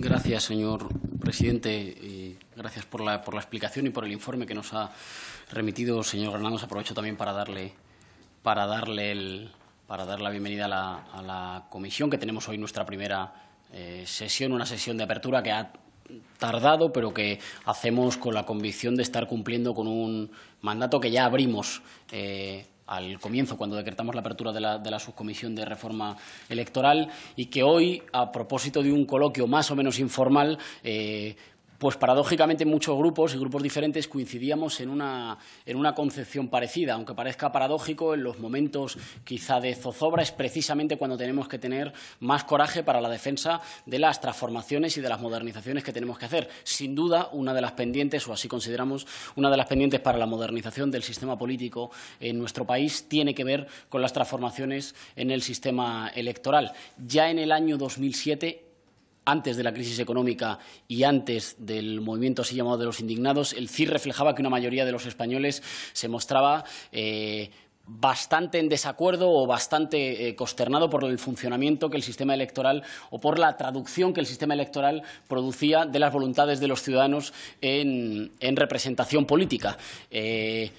Gracias, señor presidente. gracias por la, por la explicación y por el informe que nos ha remitido, señor Granados. Aprovecho también para darle, para darle, el, para dar la bienvenida a la, a la, comisión, que tenemos hoy nuestra primera eh, sesión, una sesión de apertura que ha tardado, pero que hacemos con la convicción de estar cumpliendo con un mandato que ya abrimos. Eh, al comienzo, cuando decretamos la apertura de la, subcomisión de reforma electoral, y que hoy, a propósito de un coloquio más o menos informal, eh, pues paradójicamente muchos grupos y grupos diferentes coincidíamos en una, concepción parecida. Aunque parezca paradójico, en los momentos quizá de zozobra es precisamente cuando tenemos que tener más coraje para la defensa de las transformaciones y de las modernizaciones que tenemos que hacer. Sin duda, una de las pendientes, o así consideramos, una de las pendientes para la modernización del sistema político en nuestro país tiene que ver con las transformaciones en el sistema electoral. Ya en el año 2007 antes de la crisis económica y antes del movimiento así llamado de los indignados, el CIR reflejaba que una mayoría de los españoles se mostraba eh, bastante en desacuerdo o bastante eh, consternado por el funcionamiento que el sistema electoral o por la traducción que el sistema electoral producía de las voluntades de los ciudadanos en, representación política. Eh,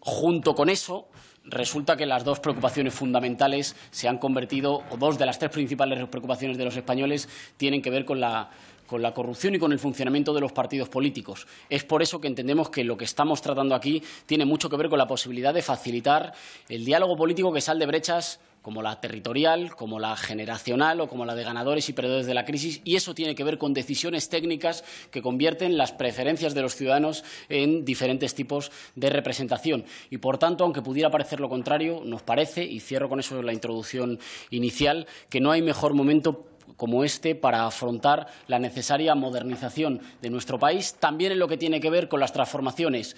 junto con eso, resulta que las dos preocupaciones fundamentales se han convertido, o dos de las tres principales preocupaciones de los españoles, tienen que ver con la con la corrupción y con el funcionamiento de los partidos políticos. Es por eso que entendemos que lo que estamos tratando aquí tiene mucho que ver con la posibilidad de facilitar el diálogo político que sal de brechas como la territorial, como la generacional o como la de ganadores y perdedores de la crisis, y eso tiene que ver con decisiones técnicas que convierten las preferencias de los ciudadanos en diferentes tipos de representación. Y, por tanto, aunque pudiera parecer lo contrario, nos parece, y cierro con eso la introducción inicial, que no hay mejor momento como este para afrontar la necesaria modernización de nuestro país, también en lo que tiene que ver con las transformaciones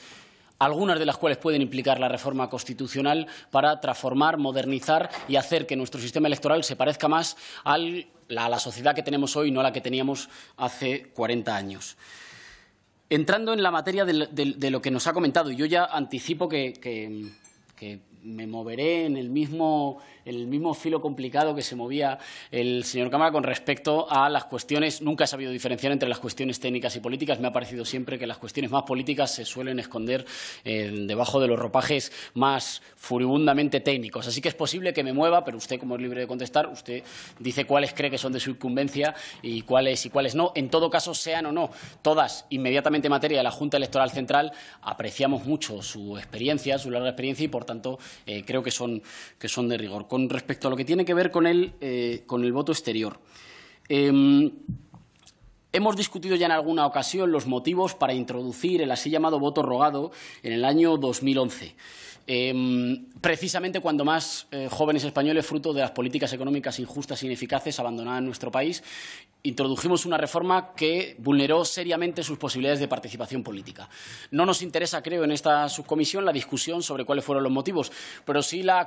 algunas de las cuales pueden implicar la reforma constitucional para transformar, modernizar y hacer que nuestro sistema electoral se parezca más a la, sociedad que tenemos hoy, no a la que teníamos hace 40 años. Entrando en la materia de, lo que nos ha comentado, yo ya anticipo que, que me moveré en el, mismo, el mismo filo complicado que se movía el señor Cámara con respecto a las cuestiones. Nunca he sabido diferenciar entre las cuestiones técnicas y políticas. Me ha parecido siempre que las cuestiones más políticas se suelen esconder debajo de los ropajes más furibundamente técnicos. Así que es posible que me mueva, pero usted, como es libre de contestar, usted dice cuáles cree que son de su y cuáles y cuáles no. En todo caso, sean o no todas inmediatamente materia de la Junta Electoral Central, apreciamos mucho su experiencia, su larga experiencia y, por tanto, eh, creo que son, que son de rigor. Con respecto a lo que tiene que ver con el, eh, con el voto exterior. Em, hemos discutido ya en alguna ocasión los motivos para introducir el así llamado voto rogado en el año 2011. Em, precisamente cuando más eh, jóvenes españoles, fruto de las políticas económicas injustas e ineficaces, abandonaban nuestro país, introdujimos una reforma que vulneró seriamente sus posibilidades de participación política. No nos interesa, creo, en esta subcomisión la discusión sobre cuáles fueron los motivos, pero sí, la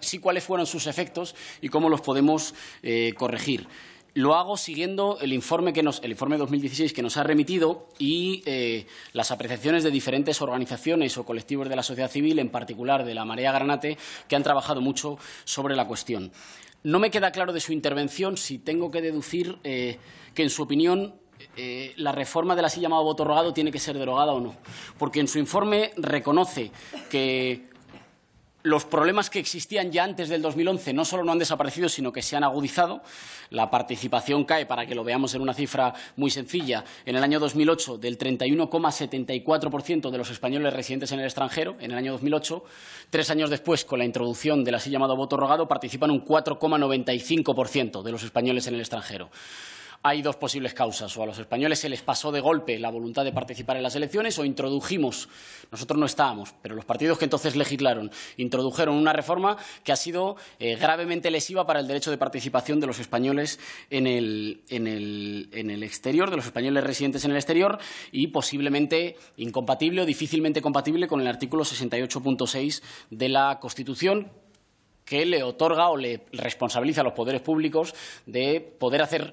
sí cuáles fueron sus efectos y cómo los podemos eh, corregir lo hago siguiendo el informe, que nos, el informe 2016 que nos ha remitido y eh, las apreciaciones de diferentes organizaciones o colectivos de la sociedad civil, en particular de la Marea Granate, que han trabajado mucho sobre la cuestión. No me queda claro de su intervención si tengo que deducir eh, que, en su opinión, eh, la reforma del así llamado voto rogado tiene que ser derogada o no, porque en su informe reconoce que los problemas que existían ya antes del 2011 no solo no han desaparecido, sino que se han agudizado. La participación cae, para que lo veamos en una cifra muy sencilla, en el año 2008 del 31,74% de los españoles residentes en el extranjero, en el año 2008. Tres años después, con la introducción del así llamado voto rogado, participan un 4,95% de los españoles en el extranjero hay dos posibles causas. O a los españoles se les pasó de golpe la voluntad de participar en las elecciones o introdujimos, nosotros no estábamos, pero los partidos que entonces legislaron introdujeron una reforma que ha sido eh, gravemente lesiva para el derecho de participación de los españoles en el, en el exterior, de los españoles residentes en el exterior y posiblemente incompatible o difícilmente compatible con el artículo 68.6 de la Constitución que le otorga o le responsabiliza a los poderes públicos de poder hacer,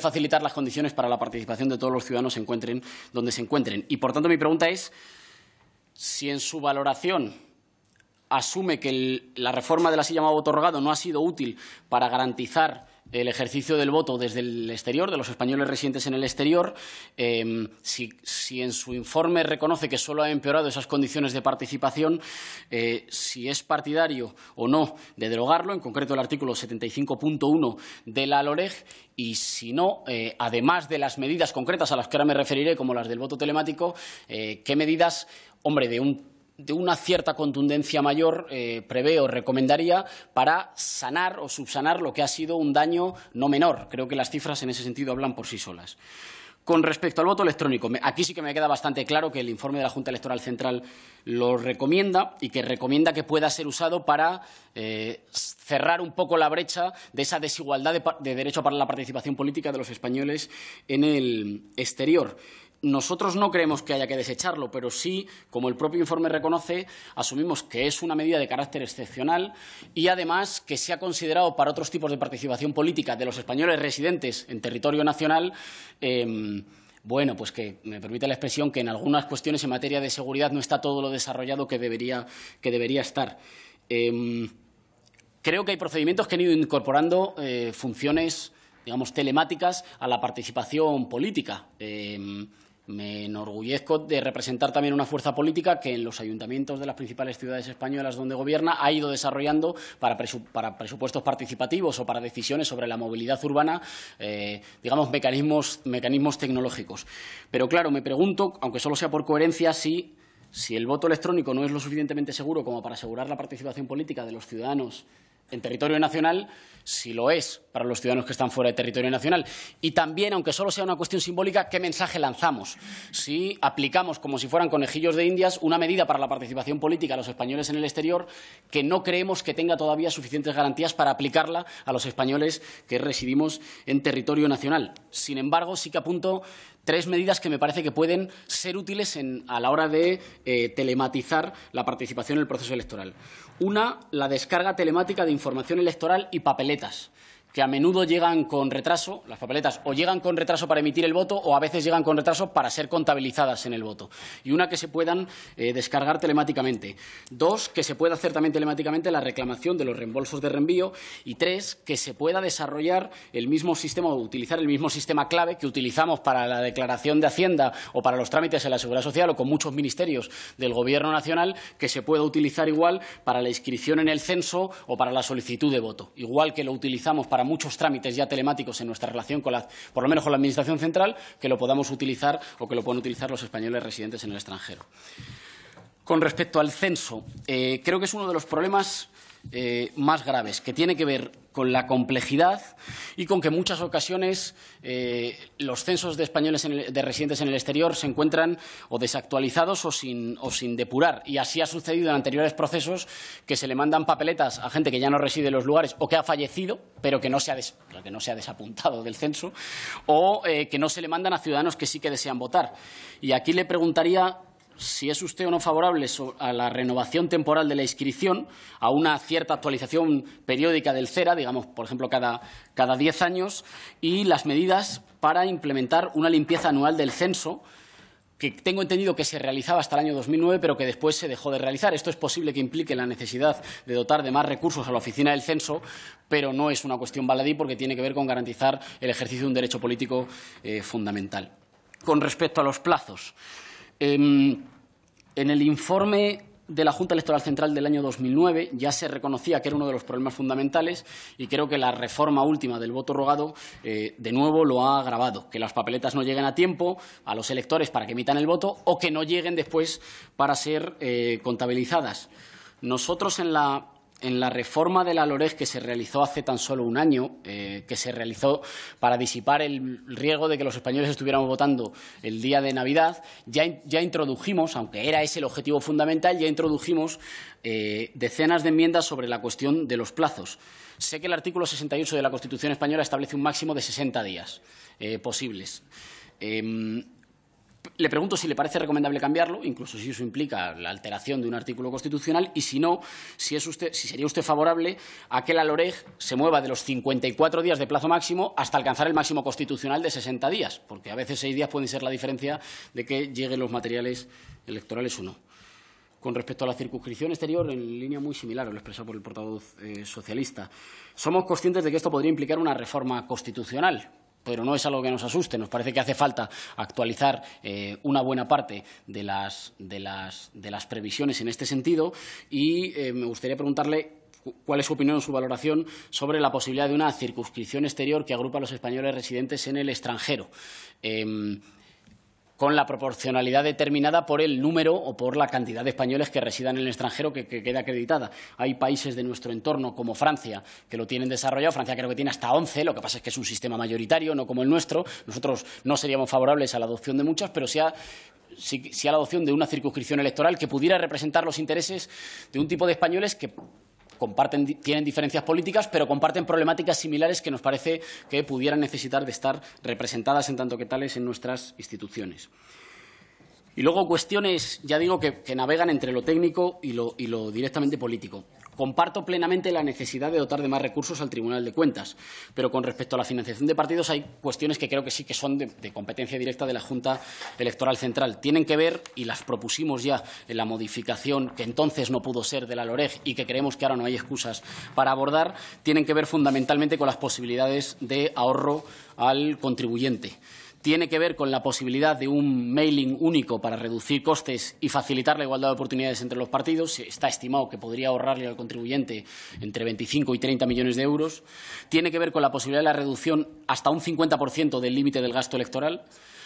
facilitar las condiciones para la participación de todos los ciudadanos encuentren donde se encuentren. Y por tanto mi pregunta es si en su valoración asume que la reforma de la silla voto otorgado no ha sido útil para garantizar el ejercicio del voto desde el exterior, de los españoles residentes en el exterior, em, si, en su informe reconoce que solo ha empeorado esas condiciones de participación, eh, si es partidario o no de derogarlo, en concreto el artículo 75.1 de la LOREG, y si no, eh, además de las medidas concretas a las que ahora me referiré, como las del voto telemático, eh, qué medidas, hombre, de un de una cierta contundencia mayor, eh, prevé o recomendaría, para sanar o subsanar lo que ha sido un daño no menor. Creo que las cifras en ese sentido hablan por sí solas. Con respecto al voto electrónico, aquí sí que me queda bastante claro que el informe de la Junta Electoral Central lo recomienda y que recomienda que pueda ser usado para eh, cerrar un poco la brecha de esa desigualdad de, de derecho para la participación política de los españoles en el exterior. Nosotros no creemos que haya que desecharlo, pero sí, como el propio informe reconoce, asumimos que es una medida de carácter excepcional y, además, que se ha considerado para otros tipos de participación política de los españoles residentes en territorio nacional. Em, bueno, pues que me permite la expresión que en algunas cuestiones en materia de seguridad no está todo lo desarrollado que debería, estar. Em, creo que hay procedimientos que han ido incorporando eh, funciones, digamos, telemáticas a la participación política. Em, me enorgullezco de representar también una fuerza política que en los ayuntamientos de las principales ciudades españolas donde gobierna ha ido desarrollando para, presupuestos participativos o para decisiones sobre la movilidad urbana, eh, digamos, mecanismos, tecnológicos. Pero claro, me pregunto, aunque solo sea por coherencia, si el voto electrónico no es lo suficientemente seguro como para asegurar la participación política de los ciudadanos en territorio nacional si lo es para los ciudadanos que están fuera de territorio nacional. Y también, aunque solo sea una cuestión simbólica, qué mensaje lanzamos. Si aplicamos, como si fueran conejillos de indias, una medida para la participación política de los españoles en el exterior que no creemos que tenga todavía suficientes garantías para aplicarla a los españoles que residimos en territorio nacional. Sin embargo, sí que apunto tres medidas que me parece que pueden ser útiles a la hora de eh, telematizar la participación en el proceso electoral. Una, la descarga telemática de información electoral y papeletas que a menudo llegan con retraso, las papeletas, o llegan con retraso para emitir el voto o a veces llegan con retraso para ser contabilizadas en el voto. Y una, que se puedan eh, descargar telemáticamente. Dos, que se pueda hacer también telemáticamente la reclamación de los reembolsos de reenvío. Y tres, que se pueda desarrollar el mismo sistema o utilizar el mismo sistema clave que utilizamos para la declaración de Hacienda o para los trámites en la Seguridad Social o con muchos ministerios del Gobierno Nacional, que se pueda utilizar igual para la inscripción en el censo o para la solicitud de voto. Igual que lo utilizamos para muchos trámites ya telemáticos en nuestra relación, con la, por lo menos con la Administración Central, que lo podamos utilizar o que lo puedan utilizar los españoles residentes en el extranjero. Con respecto al censo, eh, creo que es uno de los problemas eh, más graves, que tiene que ver con la complejidad y con que en muchas ocasiones eh, los censos de españoles de residentes en el exterior se encuentran o desactualizados o sin, o sin, depurar. Y así ha sucedido en anteriores procesos que se le mandan papeletas a gente que ya no reside en los lugares o que ha fallecido, pero que no se ha, que no se ha desapuntado del censo, o eh, que no se le mandan a ciudadanos que sí que desean votar. Y aquí le preguntaría si es usted o no favorable a la renovación temporal de la inscripción, a una cierta actualización periódica del CERA, digamos, por ejemplo, cada, diez años, y las medidas para implementar una limpieza anual del censo, que tengo entendido que se realizaba hasta el año 2009, pero que después se dejó de realizar. Esto es posible que implique la necesidad de dotar de más recursos a la Oficina del Censo, pero no es una cuestión baladí porque tiene que ver con garantizar el ejercicio de un derecho político eh, fundamental. Con respecto a los plazos, Em, en el informe de la Junta Electoral Central del año 2009 ya se reconocía que era uno de los problemas fundamentales y creo que la reforma última del voto rogado eh, de nuevo lo ha agravado, que las papeletas no lleguen a tiempo a los electores para que emitan el voto o que no lleguen después para ser eh, contabilizadas. Nosotros en la en la reforma de la LOREG que se realizó hace tan solo un año, eh, que se realizó para disipar el riesgo de que los españoles estuviéramos votando el día de Navidad, ya, introdujimos, aunque era ese el objetivo fundamental, ya introdujimos eh, decenas de enmiendas sobre la cuestión de los plazos. Sé que el artículo 68 de la Constitución española establece un máximo de 60 días eh, posibles. Em, le pregunto si le parece recomendable cambiarlo, incluso si eso implica la alteración de un artículo constitucional, y si no, si, sería usted favorable a que la LOREG se mueva de los 54 días de plazo máximo hasta alcanzar el máximo constitucional de 60 días, porque a veces seis días pueden ser la diferencia de que lleguen los materiales electorales o no. Con respecto a la circunscripción exterior, en línea muy similar a lo expresado por el portavoz eh, socialista, somos conscientes de que esto podría implicar una reforma constitucional, pero no es algo que nos asuste. Nos parece que hace falta actualizar eh, una buena parte de las, de, las, de las, previsiones en este sentido y eh, me gustaría preguntarle cuál es su opinión su valoración sobre la posibilidad de una circunscripción exterior que agrupa a los españoles residentes en el extranjero. Em, con la proporcionalidad determinada por el número o por la cantidad de españoles que residan en el extranjero que, queda acreditada. Hay países de nuestro entorno, como Francia, que lo tienen desarrollado. Francia creo que tiene hasta 11, lo que pasa es que es un sistema mayoritario, no como el nuestro. Nosotros no seríamos favorables a la adopción de muchas, pero sí a, sí a la adopción de una circunscripción electoral que pudiera representar los intereses de un tipo de españoles que tienen diferencias políticas, pero comparten problemáticas similares que nos parece que pudieran necesitar de estar representadas en tanto que tales en nuestras instituciones. Y luego cuestiones, ya digo, que, navegan entre lo técnico y lo, directamente político. Comparto plenamente la necesidad de dotar de más recursos al Tribunal de Cuentas, pero con respecto a la financiación de partidos hay cuestiones que creo que sí que son de, de, competencia directa de la Junta Electoral Central. Tienen que ver, y las propusimos ya en la modificación que entonces no pudo ser de la LOREG y que creemos que ahora no hay excusas para abordar, tienen que ver fundamentalmente con las posibilidades de ahorro al contribuyente tiene que ver con la posibilidad de un mailing único para reducir costes y facilitar la igualdad de oportunidades entre los partidos. Está estimado que podría ahorrarle al contribuyente entre 25 y 30 millones de euros. Tiene que ver con la posibilidad de la reducción hasta un 50% del límite del gasto electoral,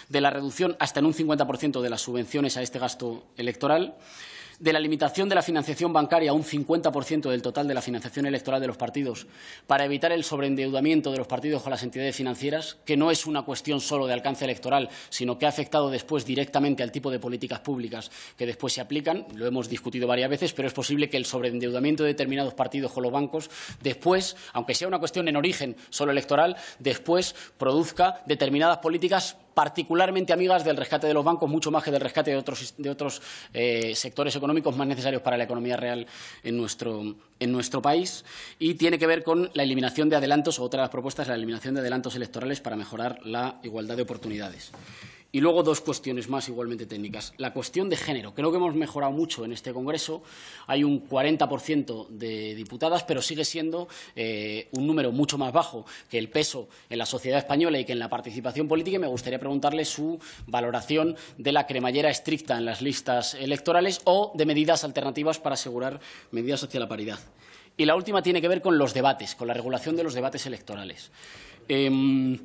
de la reducción hasta en un 50% de las subvenciones a este gasto electoral de la limitación de la financiación bancaria a un 50% del total de la financiación electoral de los partidos para evitar el sobreendeudamiento de los partidos con las entidades financieras, que no es una cuestión solo de alcance electoral, sino que ha afectado después directamente al tipo de políticas públicas que después se aplican. Lo hemos discutido varias veces, pero es posible que el sobreendeudamiento de determinados partidos con los bancos después, aunque sea una cuestión en origen solo electoral, después produzca determinadas políticas particularmente amigas del rescate de los bancos, mucho más que del rescate de otros, eh, sectores económicos más necesarios para la economía real en nuestro, país. Y tiene que ver con la eliminación de adelantos, otra de las propuestas, la eliminación de adelantos electorales para mejorar la igualdad de oportunidades. Y luego dos cuestiones más igualmente técnicas. La cuestión de género. Creo que hemos mejorado mucho en este Congreso. Hay un 40% de diputadas, pero sigue siendo eh, un número mucho más bajo que el peso en la sociedad española y que en la participación política. Y me gustaría preguntarle su valoración de la cremallera estricta en las listas electorales o de medidas alternativas para asegurar medidas hacia la paridad. Y la última tiene que ver con los debates, con la regulación de los debates electorales. Em,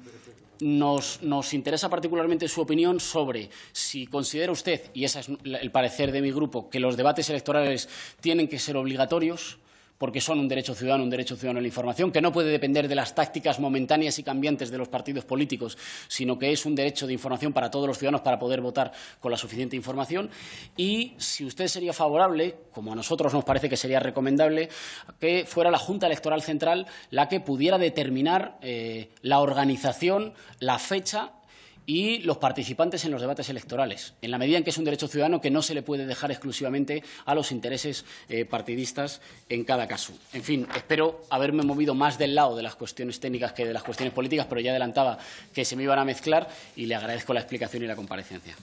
nos, nos, interesa particularmente su opinión sobre si considera usted, y ese es el parecer de mi grupo, que los debates electorales tienen que ser obligatorios porque son un derecho ciudadano, un derecho ciudadano a la información, que no puede depender de las tácticas momentáneas y cambiantes de los partidos políticos, sino que es un derecho de información para todos los ciudadanos para poder votar con la suficiente información. Y si usted sería favorable, como a nosotros nos parece que sería recomendable, que fuera la Junta Electoral Central la que pudiera determinar eh, la organización, la fecha y los participantes en los debates electorales, en la medida en que es un derecho ciudadano que no se le puede dejar exclusivamente a los intereses eh, partidistas en cada caso. En fin, espero haberme movido más del lado de las cuestiones técnicas que de las cuestiones políticas, pero ya adelantaba que se me iban a mezclar y le agradezco la explicación y la comparecencia.